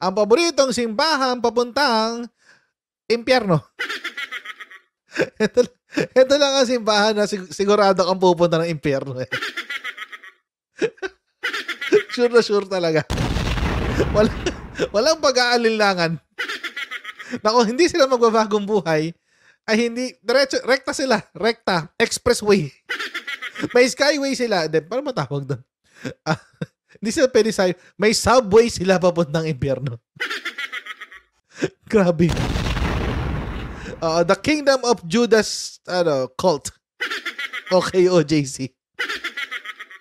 ang paboritong simbahan papuntang impyerno. ito, ito lang ang simbahan na sig- sigurado kang pupunta ng impyerno. Eh. sure na sure talaga. Walang, walang pag-aalinlangan. Nako, hindi sila magbabagong buhay. Ay hindi, diretso, rekta sila. Rekta. Expressway. May skyway sila. De, paano matawag doon? Ah, hindi sila pwede sa May subway sila papunta ng impyerno. Grabe. Uh, the Kingdom of Judas ano, cult. Okay, OJC.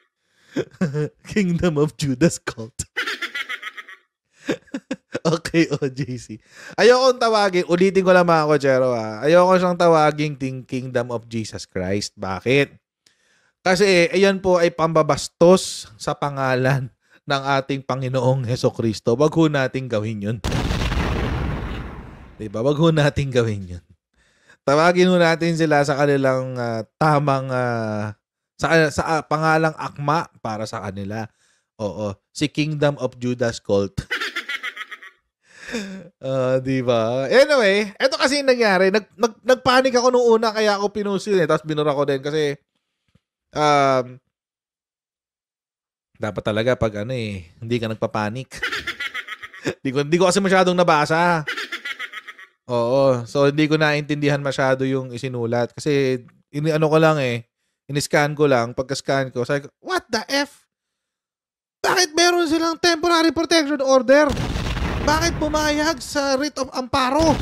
Kingdom of Judas cult. okay, OJC. Ayokong tawagin, ulitin ko lang mga kochero ha. Ayoko siyang tawagin King Kingdom of Jesus Christ. Bakit? Kasi eh, ayan po ay pambabastos sa pangalan ng ating Panginoong Heso Kristo. Wag ho nating gawin yun. Diba? Wag ho nating gawin yun. Tawagin ho natin sila sa kanilang uh, tamang uh, sa, sa uh, pangalang akma para sa kanila. Oo, si Kingdom of Judas Cult. uh, di ba? Anyway, eto kasi yung nangyari. Nag, nag, nagpanik ako nung una kaya ako pinusil eh. Tapos binura ko din kasi Um, dapat talaga pag ano eh, hindi ka nagpapanik. hindi ko, hindi ko kasi masyadong nabasa. Oo. So, hindi ko naintindihan masyado yung isinulat. Kasi, ini ano ko lang eh, in-scan ko lang, pagka-scan ko, sabi ko, what the F? Bakit meron silang temporary protection order? Bakit pumayag sa writ of amparo?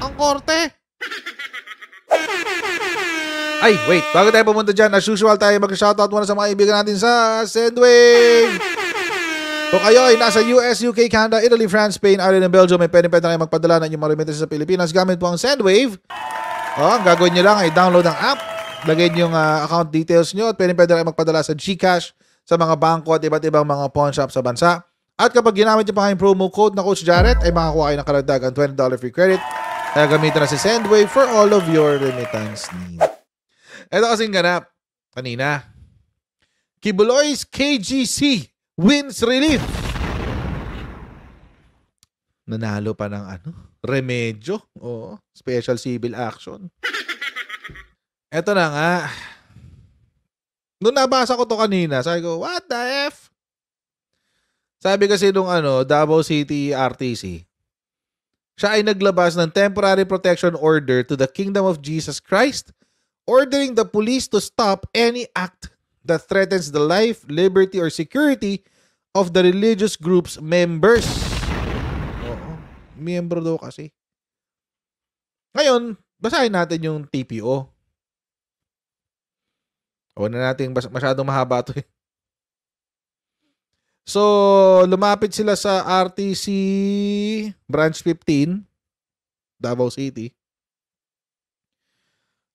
Ang korte? Ay, wait. Bago tayo pumunta dyan, as usual tayo mag-shoutout muna sa mga ibigan natin sa Sendwave. Kung kayo ay nasa US, UK, Canada, Italy, France, Spain, Ireland, and Belgium, may pwede-pwede na magpadala ng inyong mga sa Pilipinas gamit po ang Sendwave. O, oh, ang gagawin nyo lang ay download ang app, lagay nyo yung uh, account details nyo at pwede-pwede na magpadala sa GCash sa mga bangko at iba't ibang mga pawn shop sa bansa. At kapag ginamit nyo pa kayong promo code na Coach Jarrett, ay makakuha kayo ng karagdagang $20 free credit Gagamitin eh, na si Sendwave for all of your remittance needs. Ito kasing ganap kanina. Kibuloy's KGC wins relief. Nanalo pa ng ano? Remedyo. Oo. Special civil action. Ito na nga. Nung nabasa ko to kanina, sabi ko, what the F? Sabi kasi nung ano, Davao City RTC, siya ay naglabas ng temporary protection order to the kingdom of Jesus Christ, ordering the police to stop any act that threatens the life, liberty, or security of the religious group's members. Oo, miyembro daw kasi. Ngayon, basahin natin yung TPO. Huwag na natin bas- masyadong mahaba ito. Eh. So, lumapit sila sa RTC Branch 15, Davao City.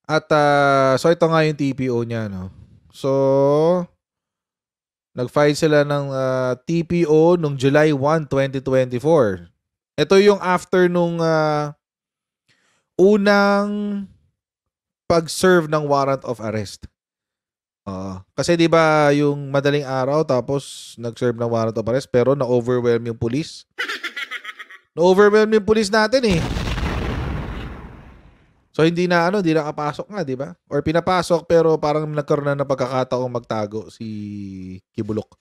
At uh, so ito nga yung TPO niya, no. So, nag-file sila ng uh, ah, TPO nung July 1, 2024. Ito yung after nung uh, unang pag-serve ng warrant of arrest. Oo. Kasi 'di ba yung madaling araw tapos nag-serve ng warrant of arrest pero na-overwhelm yung pulis. na-overwhelm yung pulis natin eh. So hindi na ano, hindi nakapasok nga, 'di ba? Or pinapasok pero parang nagkaroon na ng pagkakataong magtago si Kibulok.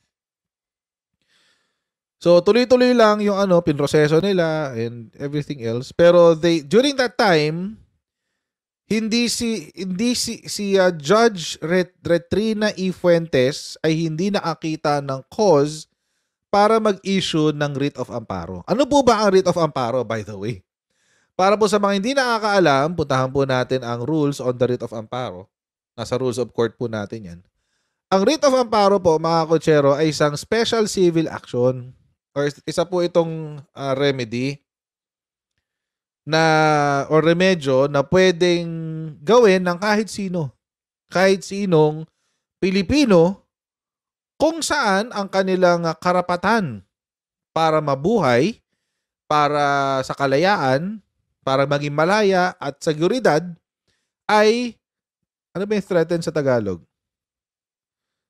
So tuloy-tuloy lang yung ano, pinroseso nila and everything else. Pero they during that time, hindi si hindi si si uh, Judge Ret- Retrina E. Fuentes ay hindi nakakita ng cause para mag-issue ng writ of amparo. Ano po ba ang writ of amparo by the way? Para po sa mga hindi nakakaalam, puntahan po natin ang rules on the writ of amparo. Nasa rules of court po natin 'yan. Ang writ of amparo po mga kotsero ay isang special civil action or isa po itong uh, remedy na o remedyo na pwedeng gawin ng kahit sino. Kahit sinong Pilipino kung saan ang kanilang karapatan para mabuhay, para sa kalayaan, para maging malaya at seguridad ay ano ba yung threaten sa Tagalog?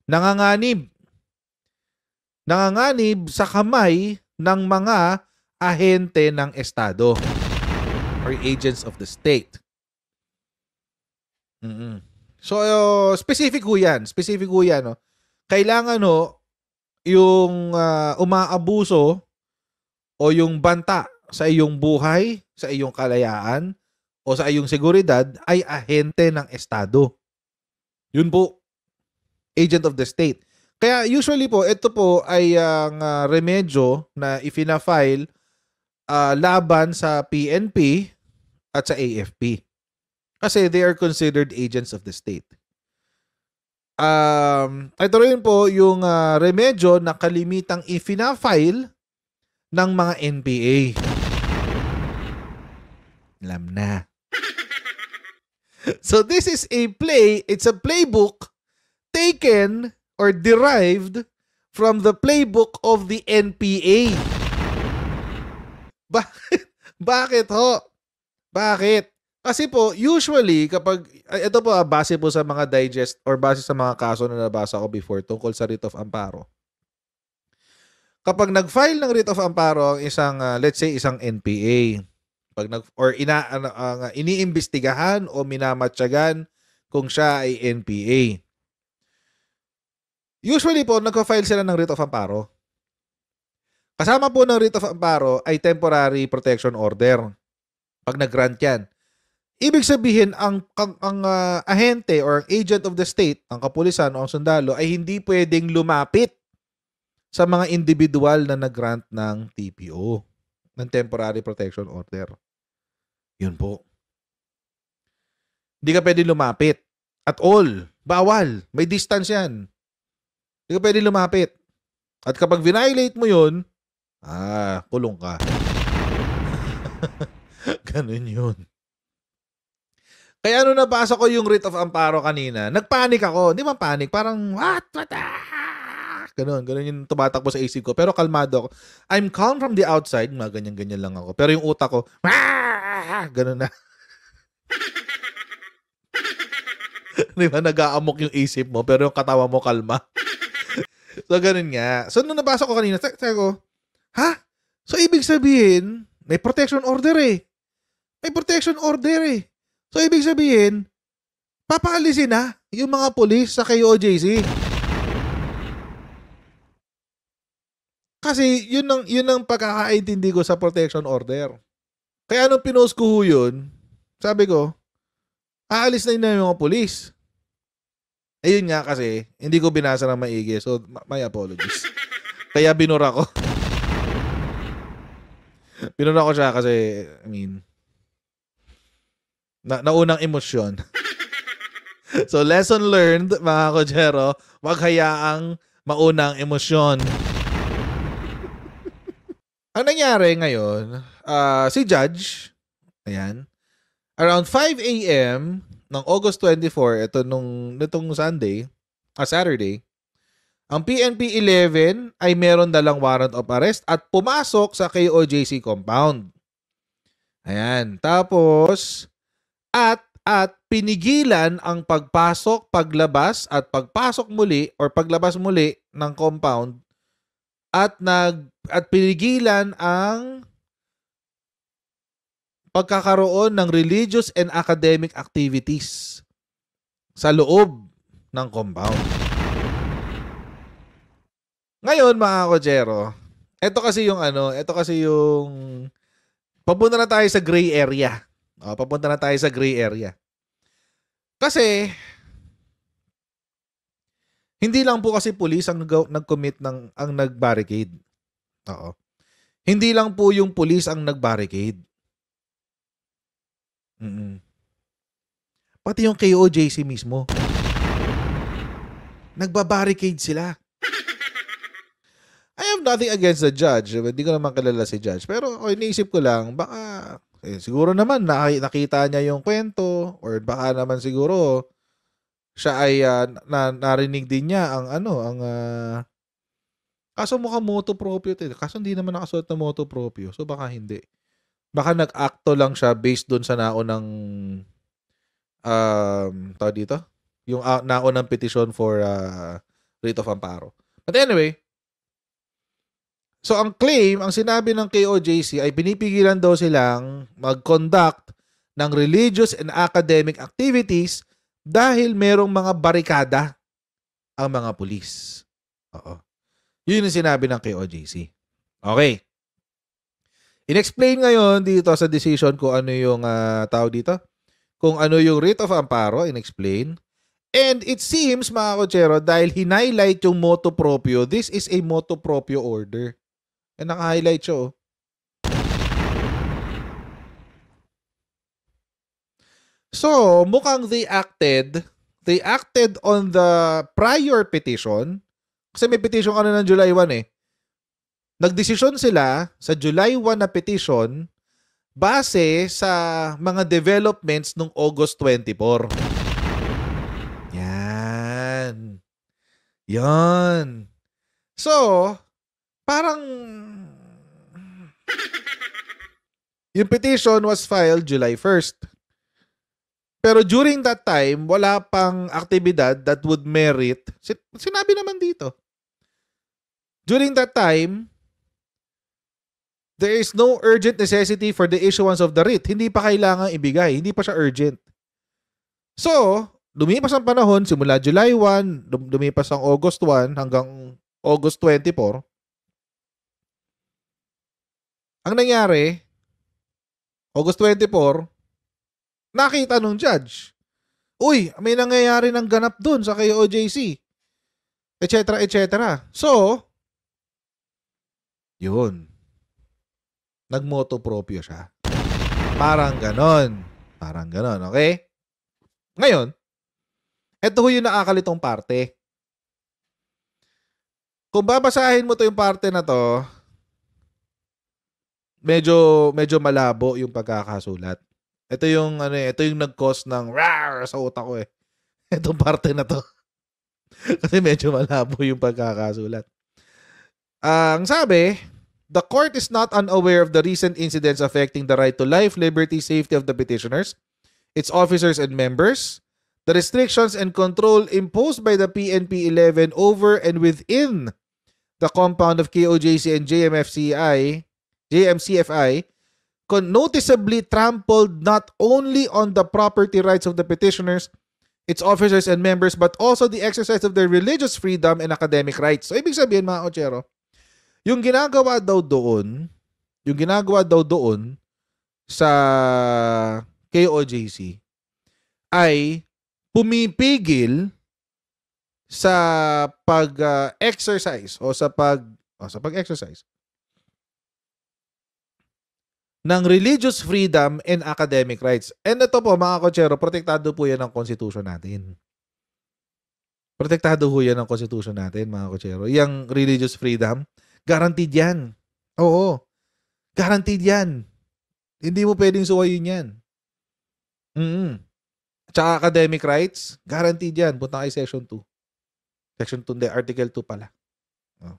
Nanganganib. Nanganganib sa kamay ng mga ahente ng Estado are agents of the state. Mm-mm. So, uh, specific ho yan. Specific ho yan. No? Kailangan no, yung uh, umaabuso o yung banta sa iyong buhay, sa iyong kalayaan, o sa iyong seguridad ay ahente ng Estado. Yun po, agent of the state. Kaya usually po, ito po ay ang uh, remedyo na ifinafile uh, laban sa PNP at sa AFP. Kasi they are considered agents of the state. Um, ito rin po yung uh, remedyo na kalimitang ifinafile ng mga NPA. Alam na. so this is a play, it's a playbook taken or derived from the playbook of the NPA. Bakit? Bakit ho? Bakit? Kasi po, usually, kapag, ito po, ah, base po sa mga digest or base sa mga kaso na nabasa ko before tungkol sa writ of amparo. Kapag nag-file ng writ of amparo ang isang, uh, let's say, isang NPA, pag nag, or ina, uh, uh, iniimbestigahan o minamatsagan kung siya ay NPA. Usually po, nagpa-file sila ng writ of amparo. Kasama po ng writ of amparo ay temporary protection order. Pag nag-grant yan. Ibig sabihin, ang, ang, ang uh, ahente or ang agent of the state, ang kapulisan o ang sundalo, ay hindi pwedeng lumapit sa mga individual na nag-grant ng TPO, ng Temporary Protection Order. Yun po. Hindi ka pwede lumapit. At all. Bawal. May distance yan. Hindi ka pwede lumapit. At kapag violate mo yun, Ah, kulong ka. Ganun yun. Kaya nung nabasa ko yung Writ of Amparo kanina, nagpanik ako. Hindi man panik, parang what? What? Ah! Ganun, ganun yung tumatakbo sa isip ko. Pero kalmado ako. I'm calm from the outside. Mga ganyan-ganyan lang ako. Pero yung utak ko, ah! Ganun na. Di ba? Nag-aamok yung isip mo, pero yung katawa mo kalma. so, ganun nga. So, nung nabasa ko kanina, sabi ko, Ha? So, ibig sabihin, may protection order eh. May protection order eh. So, ibig sabihin, papaalisin na yung mga polis sa KOJC. Kasi yun ang, yun ang pagkakaintindi ko sa protection order. Kaya nung pinost ko yun, sabi ko, aalis na yun na yung mga polis. Ayun nga kasi, hindi ko binasa ng maigi. So, my apologies. Kaya binura ko. Pinuna ko siya kasi, I mean, na naunang emosyon. so, lesson learned, mga kojero, wag hayaang maunang emosyon. Ang nangyari ngayon, uh, si Judge, ayan, around 5 a.m. ng August 24, ito nung, nitong Sunday, ah, Saturday, ang PNP 11 ay meron dalang warrant of arrest at pumasok sa KOJC compound. Ayan. Tapos, at, at pinigilan ang pagpasok, paglabas at pagpasok muli or paglabas muli ng compound at nag at pinigilan ang pagkakaroon ng religious and academic activities sa loob ng compound. Ngayon, mga kojero, ito kasi yung ano, ito kasi yung papunta na tayo sa gray area. O, oh, papunta na tayo sa gray area. Kasi hindi lang po kasi pulis ang nag-commit ng ang nag-barricade. Oo. Hindi lang po yung pulis ang nag-barricade. Mm-mm. Pati yung KOJC mismo. Nagbabarricade sila. I have nothing against the judge. Hindi ko naman kilala si judge. Pero oh, iniisip ko lang, baka, eh, siguro naman nakita niya yung kwento or baka naman siguro siya ay uh, na, narinig din niya ang ano, ang uh, kaso mukha moto proprio eh. Kaso hindi naman nakasuot na moto proprio. So baka hindi. Baka nag-acto lang siya based doon sa naonang um tawag dito, yung uh, ah, naonang petition for uh, writ of amparo. But anyway, So ang claim, ang sinabi ng KOJC ay pinipigilan daw silang mag-conduct ng religious and academic activities dahil merong mga barikada ang mga pulis. Oo. Yun ang sinabi ng KOJC. Okay. Inexplain ngayon dito sa decision ko ano yung uh, ah, tao dito. Kung ano yung writ of amparo, inexplain. And it seems, mga kochero, dahil hinighlight yung moto proprio, this is a moto proprio order. Eh, naka-highlight siya, oh. So, mukhang they acted, they acted on the prior petition. Kasi may petition ano ng July 1 eh. Nagdesisyon sila sa July 1 na petition base sa mga developments nung August 24. Yan. Yan. So, Parang Yung petition was filed July 1st. Pero during that time, wala pang aktibidad that would merit. Sinabi naman dito. During that time, there is no urgent necessity for the issuance of the writ. Hindi pa kailangan ibigay. Hindi pa siya urgent. So, lumipas ang panahon simula July 1, lumipas ang August 1 hanggang August 24. Ang nangyari, August 24, nakita nung judge. Uy, may nangyayari ng ganap dun sa kay OJC. Etc. Etc. So, yun. Nagmoto propio siya. Parang ganon. Parang ganon, okay? Ngayon, ito ho yung nakakalitong parte. Kung babasahin mo to yung parte na to, medyo medyo malabo yung pagkakasulat. Ito yung ano eh, ito yung nag-cause ng rar sa utak ko eh. Itong parte na to. Kasi medyo malabo yung pagkakasulat. Uh, ang sabi, the court is not unaware of the recent incidents affecting the right to life, liberty, safety of the petitioners, its officers and members, the restrictions and control imposed by the PNP 11 over and within the compound of KOJC and JMFCI JMCFI, noticeably trampled not only on the property rights of the petitioners, its officers and members, but also the exercise of their religious freedom and academic rights. So, ibig sabihin mga ochero, yung ginagawa daw doon, yung ginagawa daw doon sa KOJC ay pumipigil sa pag-exercise uh, o sa pag o oh, sa pag-exercise ng religious freedom and academic rights. And ito po mga kotsero, protektado po yan ng konstitusyon natin. Protektado po yan ng konstitusyon natin mga kotsero. Yung religious freedom, guaranteed yan. Oo. Guaranteed yan. Hindi mo pwedeng suwayin yan. Mm -hmm. Tsaka academic rights, guaranteed yan. Punta kay section 2. Section 2, hindi, article 2 pala. Oh.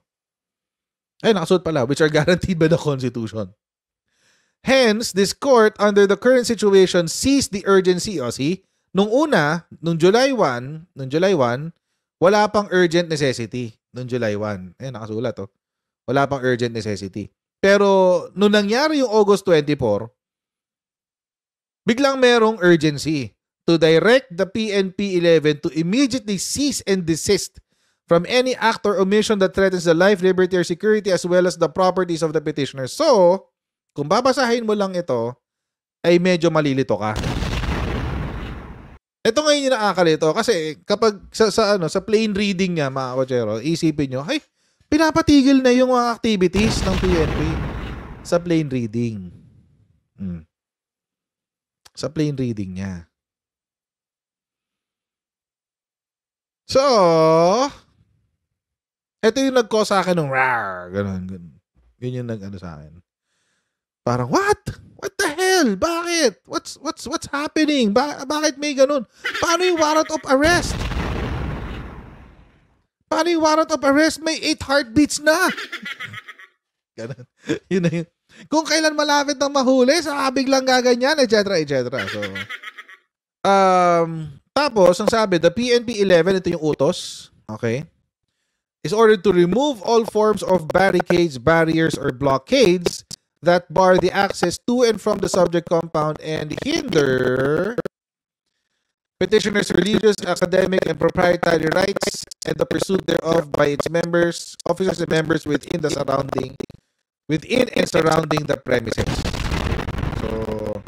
Ay, nakasuot pala, which are guaranteed by the Constitution. Hence, this court, under the current situation, sees the urgency. O, oh, see? Nung una, nung July 1, nung July 1, wala pang urgent necessity. Nung July 1. Ayan, nakasulat, oh. Wala pang urgent necessity. Pero, nung nangyari yung August 24, biglang merong urgency to direct the PNP 11 to immediately cease and desist from any act or omission that threatens the life, liberty, or security as well as the properties of the petitioner. So, kung babasahin mo lang ito, ay medyo malilito ka. Ito ngayon yung nakakalito kasi kapag sa, sa ano sa plain reading niya mga kochero, isipin niyo, ay, pinapatigil na yung mga activities ng PNP sa plain reading. Hmm. Sa plain reading niya. So, ito yung nag-cause sa akin ng rar, ganun, ganun. Yun yung nag-ano sa akin. Parang, what? What the hell? Bakit? What's what's what's happening? Ba- bakit may ganun? Paano yung warrant of arrest? Paano yung warrant of arrest? May 8 heartbeats na. Ganun. yun na yun. Kung kailan malapit ng mahuli, sa biglang gaganyan, etc. etc. So, um, tapos, ang sabi, the PNP 11, ito yung utos, okay, is ordered to remove all forms of barricades, barriers, or blockades that bar the access to and from the subject compound and hinder petitioners' religious, academic, and proprietary rights and the pursuit thereof by its members, officers, and members within the surrounding, within and surrounding the premises. So,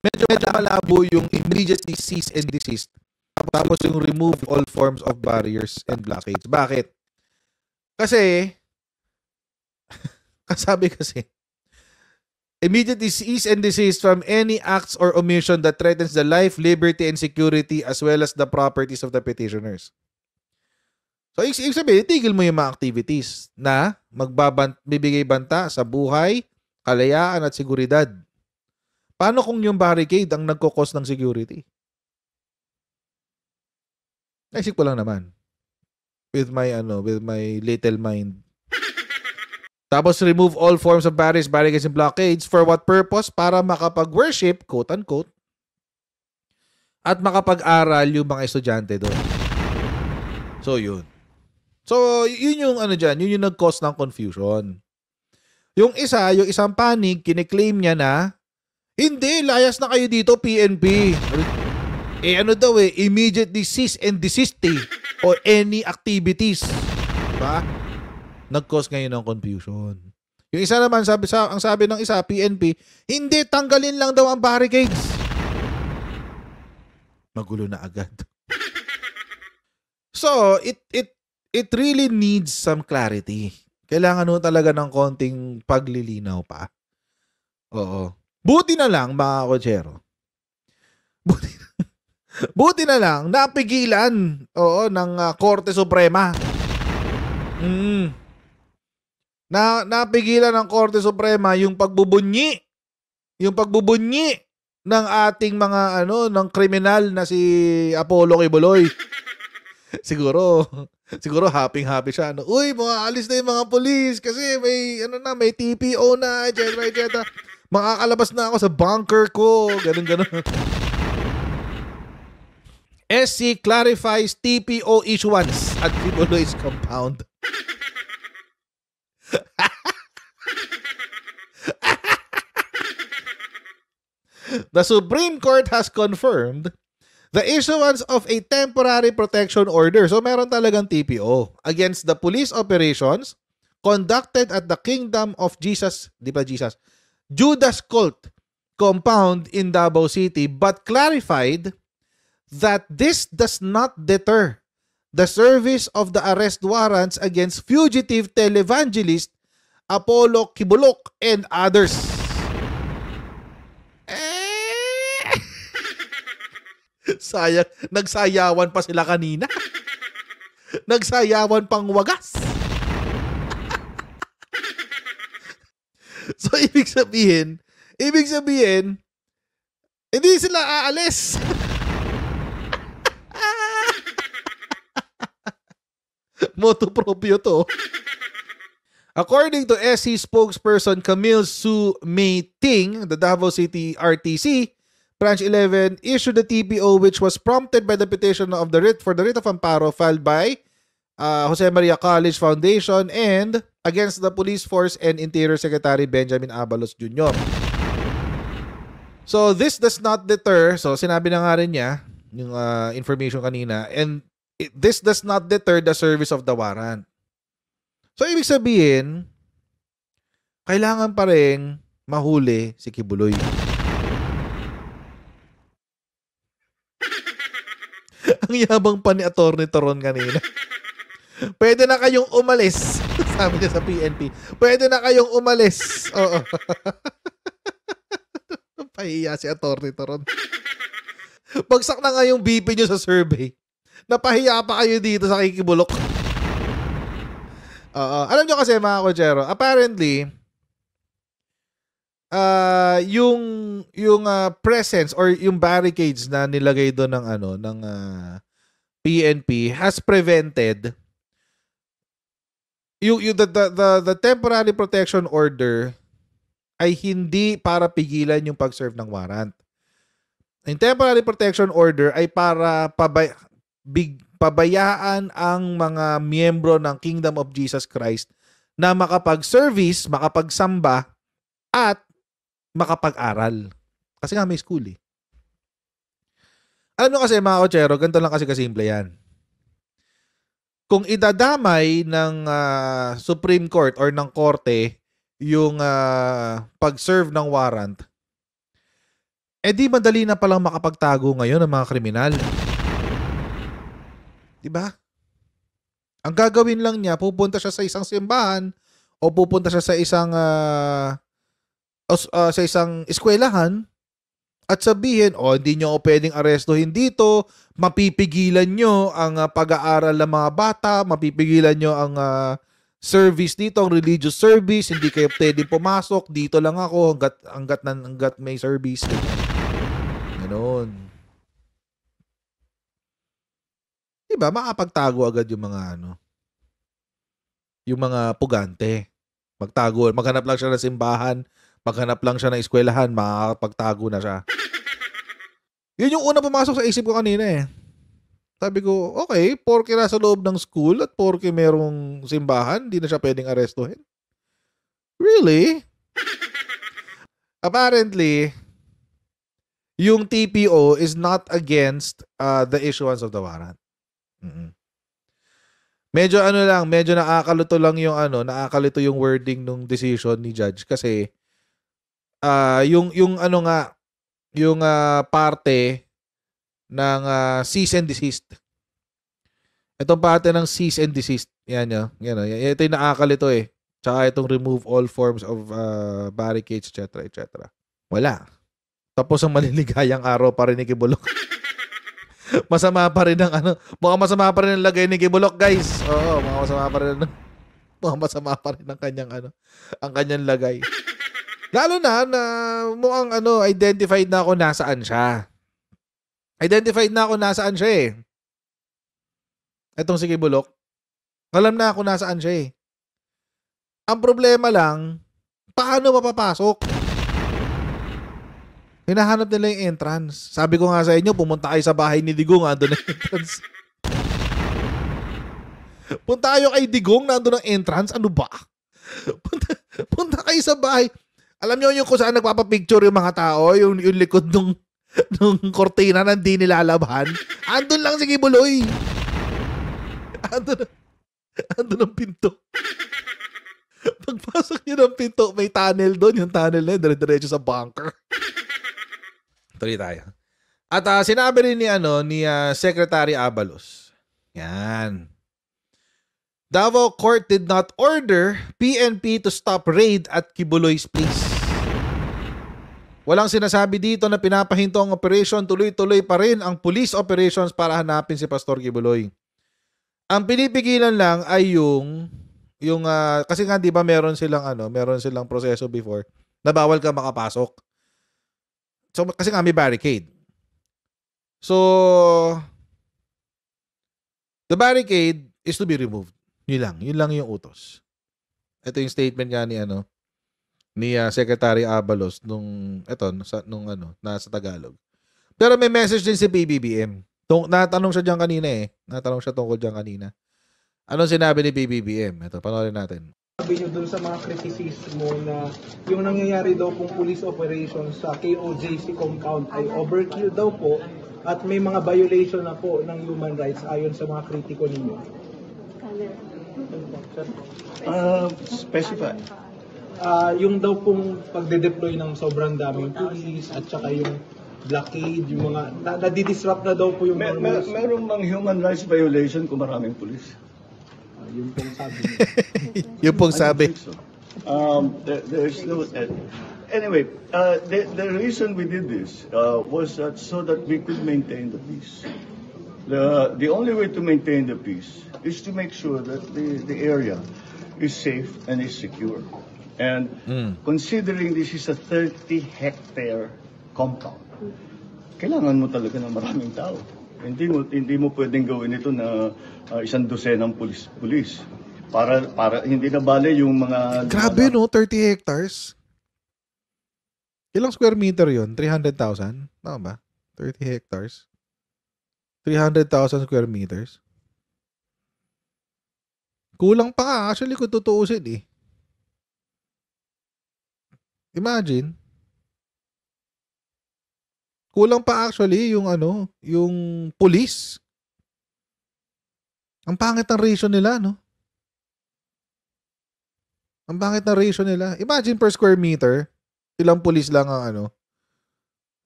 medyo medyo malabo yung immediately cease and desist. Tapos yung remove all forms of barriers and blockades. Bakit? Kasi, kasabi kasi, immediate disease and disease from any acts or omission that threatens the life, liberty, and security as well as the properties of the petitioners. So, ibig sabihin, itigil mo yung mga activities na magbibigay banta sa buhay, kalayaan at seguridad. Paano kung yung barricade ang nagkukos ng security? Naisip ko lang naman. With my, ano, with my little mind. Tapos remove all forms of barriers, barricades, and blockades. For what purpose? Para makapag-worship, quote-unquote, at makapag-aral yung mga estudyante doon. So, yun. So, yun yung ano dyan, yun yung nag-cause ng confusion. Yung isa, yung isang panig, kiniklaim niya na, hindi, layas na kayo dito, PNP. Eh ano daw eh, immediate cease and desist eh, or any activities. Diba? nag-cause ngayon ng confusion. Yung isa naman, sabi sa, ang sabi ng isa, PNP, hindi, tanggalin lang daw ang barricades. Magulo na agad. so, it, it, it really needs some clarity. Kailangan nun talaga ng konting paglilinaw pa. Oo. Buti na lang, mga kochero. Buti buti na lang, napigilan, oo, ng uh, Korte Suprema. Mm na napigilan ng Korte Suprema yung pagbubunyi yung pagbubunyi ng ating mga ano ng kriminal na si Apollo Kibuloy. siguro siguro happy happy siya ano. Uy, mga alis na yung mga pulis kasi may ano na may TPO na, et cetera, et Makakalabas na ako sa bunker ko, ganun ganun. SC clarifies TPO issuance at Kibuloy's compound. the Supreme Court has confirmed the issuance of a temporary protection order. So meron talagang TPO against the police operations conducted at the Kingdom of Jesus, di ba Jesus? Judas cult compound in Davao City but clarified that this does not deter the service of the arrest warrants against fugitive televangelist Apollo Kibulok, and others. Eh! Sayang, nagsayawan pa sila kanina. nagsayawan pang wagas. so, ibig sabihin, ibig sabihin, hindi sila aalis. Moto proprio to. According to SC spokesperson Camille Su Mei Ting, the Davao City RTC, Branch 11 issued the TPO which was prompted by the petition of the writ for the writ of amparo filed by uh, Jose Maria College Foundation and against the police force and Interior Secretary Benjamin Abalos Jr. So this does not deter, so sinabi na nga rin niya, yung uh, information kanina, and it, this does not deter the service of the warrant. So, ibig sabihin, kailangan pa rin mahuli si Kibuloy. Ang yabang pa ni Atty. Toron kanina. Pwede na kayong umalis. Sabi niya sa PNP. Pwede na kayong umalis. Oo. Pahiya si Atty. Toron. Bagsak na nga yung BP niyo sa survey. Napahiya pa kayo dito sa kikibulok. Oo. Alam nyo kasi mga Kojero, apparently, uh, yung yung uh, presence or yung barricades na nilagay doon ng ano ng uh, ah, PNP has prevented yung, yung the, the, the, the temporary protection order ay hindi para pigilan yung pag-serve ng warrant. Yung temporary protection order ay para pabay, big, pabayaan ang mga miyembro ng Kingdom of Jesus Christ na makapag-service, makapagsamba, at makapag-aral. Kasi nga may school eh. Alam nyo kasi mga kochero, ganito lang kasi kasimple yan. Kung idadamay ng uh, Supreme Court or ng korte yung uh, pag-serve ng warrant, eh madali na palang makapagtago ngayon ng mga kriminal. 'Di ba? Ang gagawin lang niya, pupunta siya sa isang simbahan o pupunta siya sa isang uh, uh, sa isang eskwelahan at sabihin, oh, hindi nyo pwedeng arestuhin dito, mapipigilan niyo ang uh, pag-aaral ng mga bata, mapipigilan niyo ang uh, service dito, ang religious service, hindi kayo pwedeng pumasok, dito lang ako hanggat, hanggat, hanggat may service. Ganoon. 'di ba, makapagtago agad yung mga ano, yung mga pugante. Magtago, maghanap lang siya ng simbahan, maghanap lang siya ng eskwelahan, makakapagtago na siya. Yun yung una pumasok sa isip ko kanina eh. Sabi ko, okay, porke nasa loob ng school at porke merong simbahan, di na siya pwedeng arestuhin. Really? Apparently, yung TPO is not against uh, the issuance of the warrant mm Medyo ano lang, medyo nakakaluto lang yung ano, nakakalito yung wording nung decision ni judge kasi uh, yung yung ano nga yung uh, parte ng uh, cease and desist. Itong parte ng cease and desist, yan yun, yan, yan, ito yung nakakalito eh. Tsaka itong remove all forms of uh, barricades, etc. etc. Wala. Tapos ang maliligayang araw para ni Kibulok. masama pa rin ang ano. Baka masama pa rin ang lagay ni Kibulok, guys. Oo, baka masama pa rin. Baka masama pa rin ang kanyang ano, ang kanyang lagay. Lalo na na mo ang ano, identified na ako nasaan siya. Identified na ako nasaan siya eh. Etong si Kibulok. Alam na ako nasaan siya eh. Ang problema lang, paano mapapasok? Hinahanap nila yung entrance. Sabi ko nga sa inyo, pumunta kayo sa bahay ni Digong, ando na entrance. punta kayo kay Digong, nandun ang entrance. Ano ba? punta, punta kayo sa bahay. Alam niyo yung kung saan nagpapapicture yung mga tao, yung, yung likod nung, nung kortina na hindi nilalaban. Andun lang si Kibuloy. Andun, andun ang pinto. Pagpasok niyo ng pinto, may tunnel doon. Yung tunnel na yun, dire-diretso sa bunker. Tuloy tayo. At uh, sinabi rin ni ano ni uh, Secretary Abalos. Yan. Davao Court did not order PNP to stop raid at Kibuloy's place. Walang sinasabi dito na pinapahinto ang operation, tuloy-tuloy pa rin ang police operations para hanapin si Pastor Kibuloy. Ang pinipigilan lang ay yung yung uh, kasi nga 'di ba meron silang ano, meron silang proseso before na bawal ka makapasok. So, kasi nga may barricade. So, the barricade is to be removed. Yun lang. Yun lang yung utos. Ito yung statement nga ni ano, ni uh, Secretary Abalos nung, eto, nung ano, nasa Tagalog. Pero may message din si PBBM. Tung, natanong siya dyan kanina eh. Natanong siya tungkol dyan kanina. Anong sinabi ni PBBM? Ito, panoorin natin sabi nyo dun sa mga kritisismo na yung nangyayari daw pong police operation sa KOJC compound ay overkill daw po at may mga violation na po ng human rights ayon sa mga kritiko ninyo. Uh, specify. Uh, yung daw pong pagde-deploy ng sobrang daming police at saka yung blockade, yung mga, na, nadidisrupt na daw po yung... Mer- mer- meron bang human rights violation kung maraming police? Yun pong sabi niya. yun pong sabi. So. Um, there, there's no... Uh, anyway, uh, the, the reason we did this uh, was that so that we could maintain the peace. The, the only way to maintain the peace is to make sure that the, the area is safe and is secure. And mm. considering this is a 30 hectare compound, kailangan mo talaga ng maraming tao. Hindi mo hindi mo pwedeng gawin ito na uh, isang dosenang pulis pulis para para hindi na bale yung mga Grabe no, 30 hectares. Ilang square meter 'yon? 300,000? Tama ba? 30 hectares. 300,000 square meters. Kulang pa ah. actually kung tutuusin eh. Imagine, Kulang pa actually yung ano, yung police. Ang pangit ng ratio nila, no? Ang pangit ng ratio nila. Imagine per square meter, ilang police lang ang ano,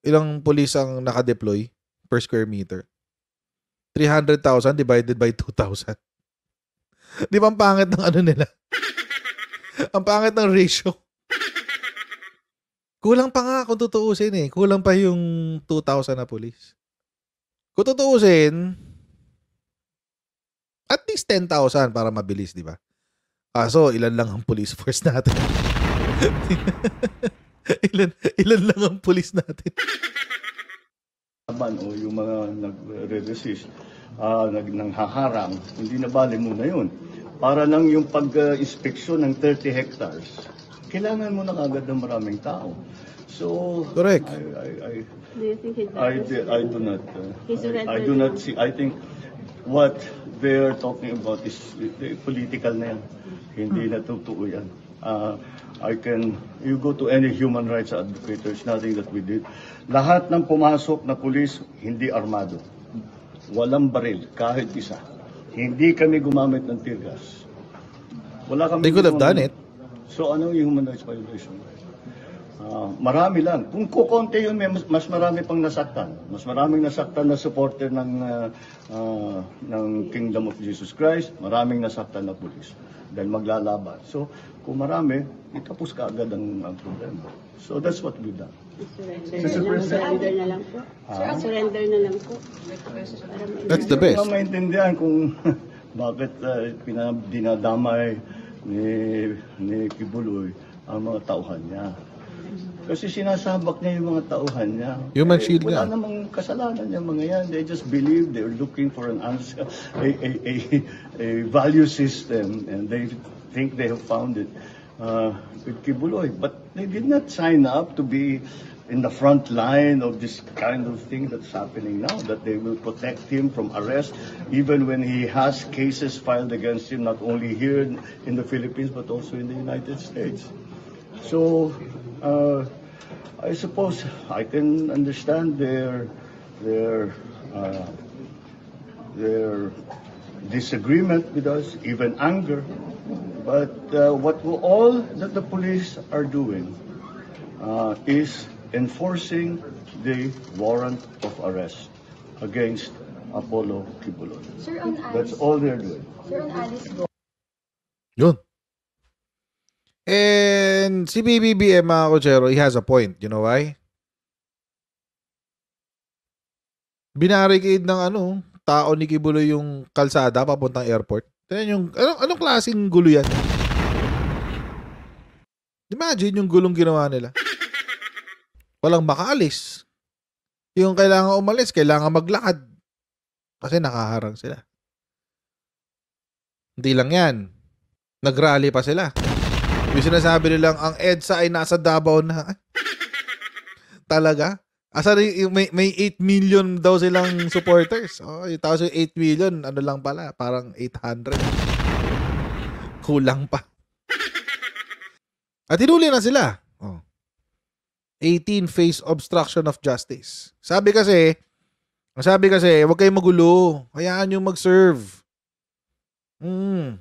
ilang police ang nakadeploy per square meter. 300,000 divided by 2,000. Di ba ang pangit ng ano nila? ang pangit ng ratio. Kulang pa nga kung tutuusin eh. Kulang pa yung 2,000 na police. Kung tutuusin, at least 10,000 para mabilis, di ba? Kaso, ah, ilan lang ang police force natin. ilan, ilan lang ang police natin. Naman o yung mga nagre-resist, uh, ah, nag, nanghaharang, hindi na bali mo na yun. Para lang yung pag-inspeksyon ah, ng 30 hectares, kailangan mo na agad ng maraming tao. So, Correct. I, I, I, Do you think he's I, I do not, uh, I, I do not see, I think what they are talking about is eh, political na yan. Hindi na totoo yan. Uh, I can, you go to any human rights advocate, there's nothing that we did. Lahat ng pumasok na pulis, hindi armado. Walang baril, kahit isa. Hindi kami gumamit ng tear gas. Wala kami They could have done it. So ano yung human rights violation? Uh, marami lang. Kung kukonti yun, may mas, marami pang nasaktan. Mas maraming nasaktan na supporter ng, uh, uh, ng Kingdom of Jesus Christ, maraming nasaktan na pulis dahil maglalaban. So, kung marami, itapos ka agad ang, ang problema. So, that's what we've done. Surrender, so, surrender na lang po. Ah? Surrender na lang po. That's the best. Hindi maintindihan kung bakit uh, pinadinadamay ni, ni Kibuloy ang mga tauhan niya. Kasi sinasabak niya yung mga tauhan niya. Human eh, shield wala nga. namang kasalanan yung mga yan. They just believe they're looking for an answer, a, a, a, a value system and they think they have found it uh, with Kibuloy. But they did not sign up to be in the front line of this kind of thing that's happening now, that they will protect him from arrest, even when he has cases filed against him, not only here in the Philippines, but also in the United States. So, uh, I suppose I can understand their, their, uh, their disagreement with us, even anger. But uh, what all that the police are doing uh, is enforcing the warrant of arrest against Apollo Kibulon. Sir, on That's all they're doing. Sir, on Alice Go. Yun. And si BBBM, mga kochero, he has a point. You know why? Binarricade ng ano, tao ni Kibulo yung kalsada papuntang airport. Tignan yung, anong, anong klaseng gulo yan? Imagine yung gulong ginawa nila. Walang makaalis. Yung kailangan umalis, kailangan maglakad. Kasi nakaharang sila. Hindi lang yan. Nagrally pa sila. Yung sinasabi nilang ang EDSA ay nasa Davao na. Talaga? Asa may may 8 million daw silang supporters. Oh, yung tapos 8 million, ano lang pala, parang 800. Kulang pa. At hinuli na sila. Oh. 18 face obstruction of justice. Sabi kasi, sabi kasi, huwag kayong magulo. Hayaan nyo mag-serve. Mm.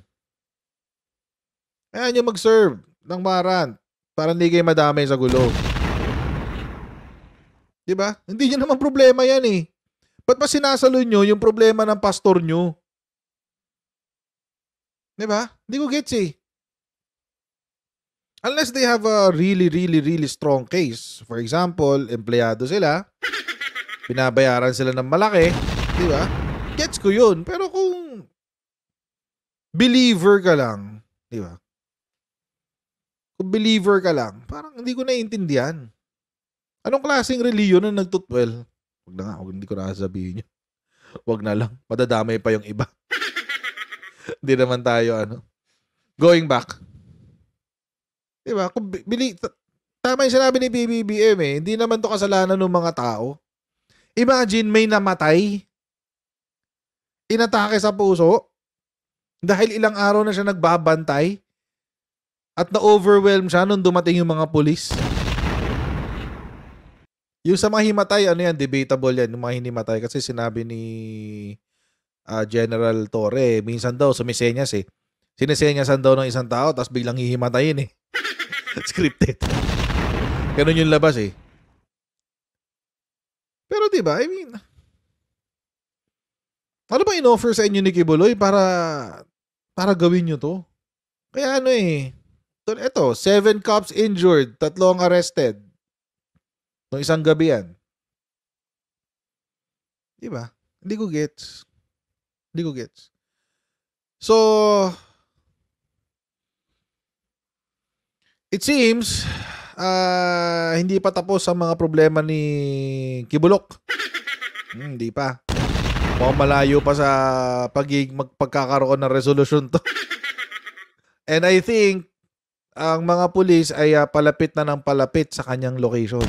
Hayaan nyo mag-serve ng warrant para hindi kayo madami sa gulo. Di ba? Hindi nyo naman problema yan eh. Ba't pa sinasalo nyo yung problema ng pastor nyo? Di ba? Hindi ko gets eh. Unless they have a really, really, really strong case. For example, empleyado sila, pinabayaran sila ng malaki, di ba? Gets ko yun. Pero kung believer ka lang, di ba? Kung believer ka lang, parang hindi ko naiintindihan. Anong klaseng reliyon na nagtutwel? Wag na nga, wag, hindi ko na nyo. Wag na lang, madadamay pa yung iba. hindi naman tayo ano. Going back, Di ba? Kung bili, tama yung sinabi ni BBBM eh. Hindi naman to kasalanan ng mga tao. Imagine may namatay. Inatake sa puso. Dahil ilang araw na siya nagbabantay. At na-overwhelm siya nung dumating yung mga pulis. Yung sa mga himatay, ano yan, debatable yan, yung mga hinimatay. Kasi sinabi ni uh, General Torre, minsan daw sumisenyas eh. Sinisenyasan daw ng isang tao, tapos biglang hihimatayin eh scripted. Ganun yung labas eh. Pero 'di ba? I mean, ano ba in-offer sa inyo ni Kibuloy para para gawin niyo 'to? Kaya ano eh, ito, seven cops injured, tatlong arrested. Nung isang gabi yan. Di ba? Hindi ko gets. Hindi ko gets. So, It seems, uh, hindi pa tapos ang mga problema ni Kibulok. hindi hmm, pa. Mukhang malayo pa sa pagig magpagkakaroon ng resolusyon to. And I think, ang mga pulis ay uh, palapit na ng palapit sa kanyang location.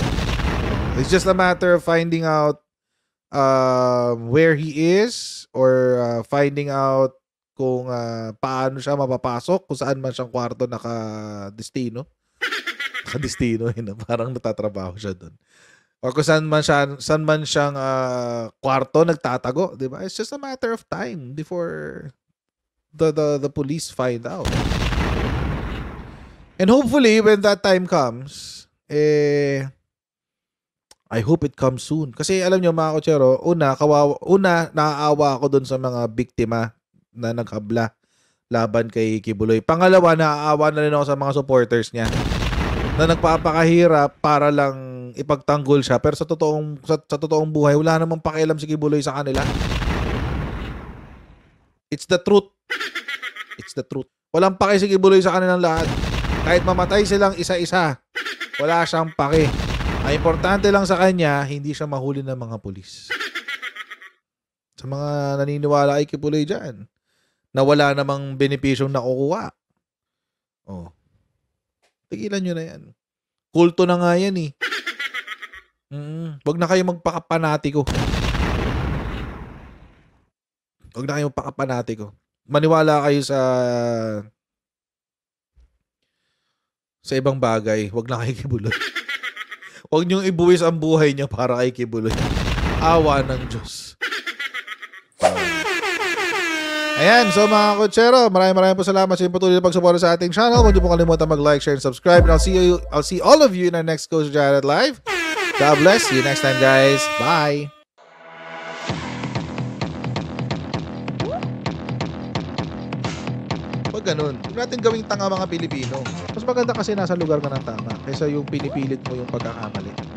It's just a matter of finding out uh, where he is or uh, finding out kung uh, paano siya mapapasok, kung saan man siyang kwarto nakadestino. destino kadistino eh, na parang natatrabaho siya doon. O kung saan man, siya, saan man siyang uh, kwarto nagtatago, di ba? It's just a matter of time before the, the, the police find out. And hopefully, when that time comes, eh, I hope it comes soon. Kasi alam nyo mga kotsero, una, kawawa, una naaawa ako dun sa mga biktima na naghabla laban kay Kibuloy. Pangalawa, naaawa na rin ako sa mga supporters niya na nagpapakahirap para lang ipagtanggol siya pero sa totoong sa, sa totoong buhay wala namang pakialam si Kibuloy sa kanila. It's the truth. It's the truth. Walang paki si Kibuloy sa kanilang lahat. Kahit mamatay silang isa-isa, wala siyang paki. Ang importante lang sa kanya, hindi siya mahuli ng mga pulis. Sa mga naniniwala kay Kibuloy dyan, na wala namang benepisyong nakukuha. Oh. Tigilan nyo na yan. Kulto na nga yan eh. Mm, Huwag na kayo magpakapanati ko. Wag na kayo magpakapanati ko. Maniwala kayo sa sa ibang bagay. Wag na kayo kibulot. Huwag niyong ibuwis ang buhay niya para kay kibulot. Awa ng Diyos. Ayan, so mga kutsero, maraming maraming po salamat sa inyong patuloy na pagsuporta sa ating channel. Huwag niyo po kalimutan mag-like, share, and subscribe. And I'll see you, I'll see all of you in our next Coach Jared Live. God bless. See you next time, guys. Bye. Pag ganun, huwag natin gawing tanga mga Pilipino. Mas maganda kasi nasa lugar ka ng tama kaysa yung pinipilit mo yung pagkakamali.